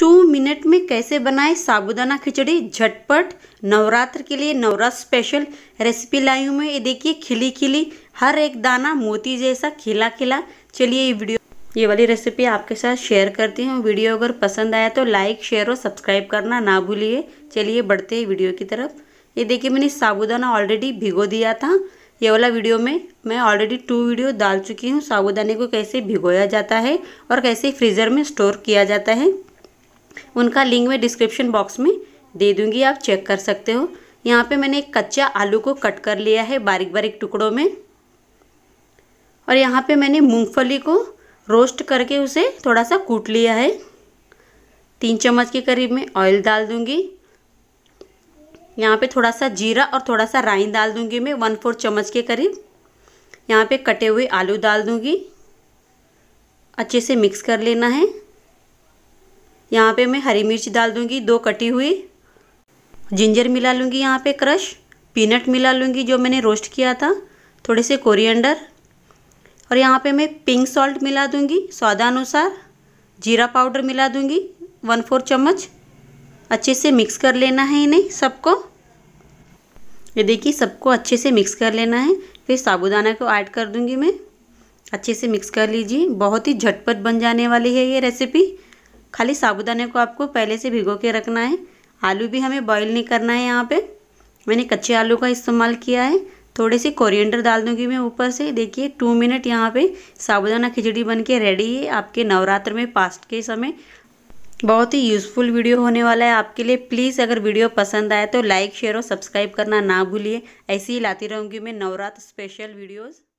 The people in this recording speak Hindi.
टू मिनट में कैसे बनाएं साबुदाना खिचड़ी झटपट नवरात्र के लिए नवरात्र स्पेशल रेसिपी लाई हूँ मैं ये देखिए खिली खिली हर एक दाना मोती जैसा खिला खिला चलिए ये वीडियो ये वाली रेसिपी आपके साथ शेयर करती हूँ वीडियो अगर पसंद आया तो लाइक शेयर और सब्सक्राइब करना ना भूलिए चलिए बढ़ते हैं वीडियो की तरफ ये देखिए मैंने साबुदाना ऑलरेडी भिगो दिया था ये वाला वीडियो में मैं ऑलरेडी टू वीडियो डाल चुकी हूँ साबुदाने को कैसे भिगोया जाता है और कैसे फ्रीज़र में स्टोर किया जाता है उनका लिंक मैं डिस्क्रिप्शन बॉक्स में दे दूंगी आप चेक कर सकते हो यहाँ पे मैंने कच्चा आलू को कट कर लिया है बारीक बारीक टुकड़ों में और यहाँ पे मैंने मूंगफली को रोस्ट करके उसे थोड़ा सा कूट लिया है तीन चम्मच के करीब में ऑयल डाल दूँगी यहाँ पे थोड़ा सा जीरा और थोड़ा सा राई डाल दूँगी मैं वन फोर चम्मच के करीब यहाँ पे कटे हुए आलू डाल दूँगी अच्छे से मिक्स कर लेना है यहाँ पे मैं हरी मिर्च डाल दूँगी दो कटी हुई जिंजर मिला लूँगी यहाँ पे क्रश पीनट मिला लूँगी जो मैंने रोस्ट किया था थोड़े से कोरिएंडर और यहाँ पे मैं पिंक सॉल्ट मिला दूँगी स्वादानुसार जीरा पाउडर मिला दूँगी वन फोर चम्मच अच्छे से मिक्स कर लेना है इन्हें सबको ये देखिए सबको अच्छे से मिक्स कर लेना है फिर साबुदाना को ऐड कर दूँगी मैं अच्छे से मिक्स कर लीजिए बहुत ही झटपट बन जाने वाली है ये रेसिपी खाली साबुदाने को आपको पहले से भिगो के रखना है आलू भी हमें बॉईल नहीं करना है यहाँ पे मैंने कच्चे आलू का इस्तेमाल किया है थोड़े से कोरिएंडर डाल दूंगी मैं ऊपर से देखिए टू मिनट यहाँ पे साबुदाना खिचड़ी बन के रेडी है आपके नवरात्र में पास्ट के समय बहुत ही यूज़फुल वीडियो होने वाला है आपके लिए प्लीज़ अगर वीडियो पसंद आए तो लाइक शेयर और सब्सक्राइब करना ना भूलिए ऐसे ही लाती रहूँगी मैं नवरात्र स्पेशल वीडियोज़